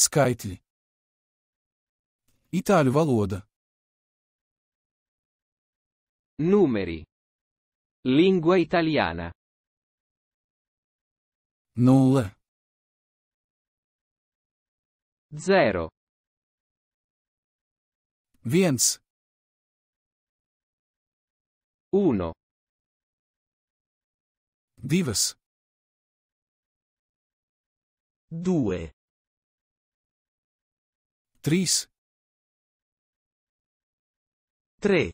Skaitļi. Itāļu valoda. Numeri. Lingua italiana. Nulle. Zero. Viens. Uno. Divas. Due. Tris. 3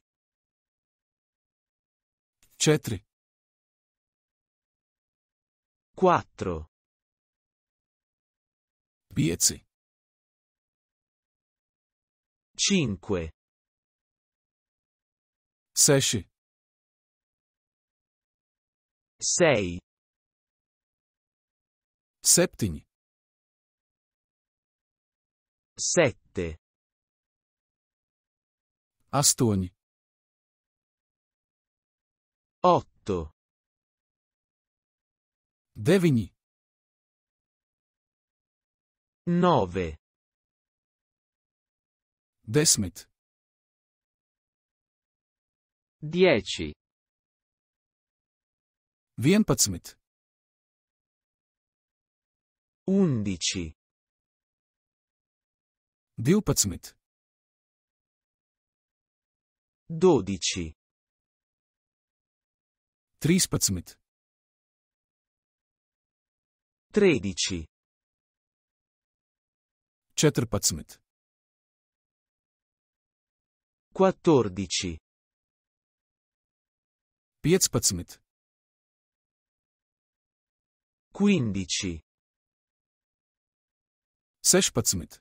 Cetri. 4 Piezzi. 5 Sesci. 6 Septini. 7. Astoni. 8. Devini. 9. Desmet. 10. Vienpadsmet. 11. Deopad Smith. 12. Trispad Smith. 13. Chetrpad 14. Pietspad 15. Seshpad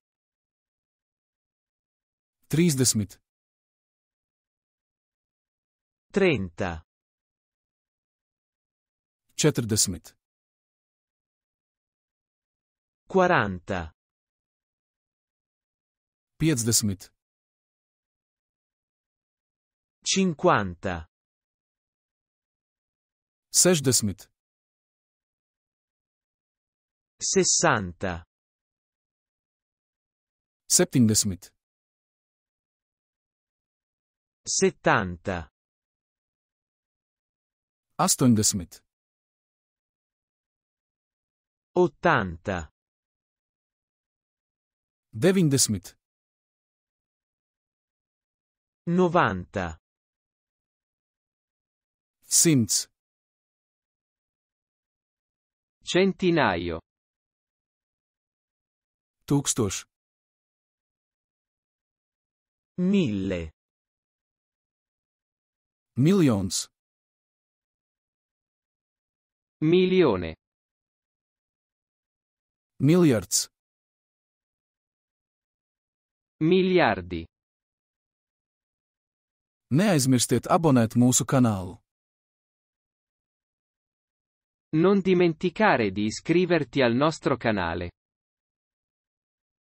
30. 30. 40. 40. 50. 50. 60. 60. 70. Settanta. Aston Smith. 80. Devin De Smith. 90. Sims. Centinaio. Tuxtos. Mille. Millions. Milione. Milliards. Miliardi. Neaizmirstiet abonēt mūsu kanālu. Non dimenticare di iscriverti al nostro canale.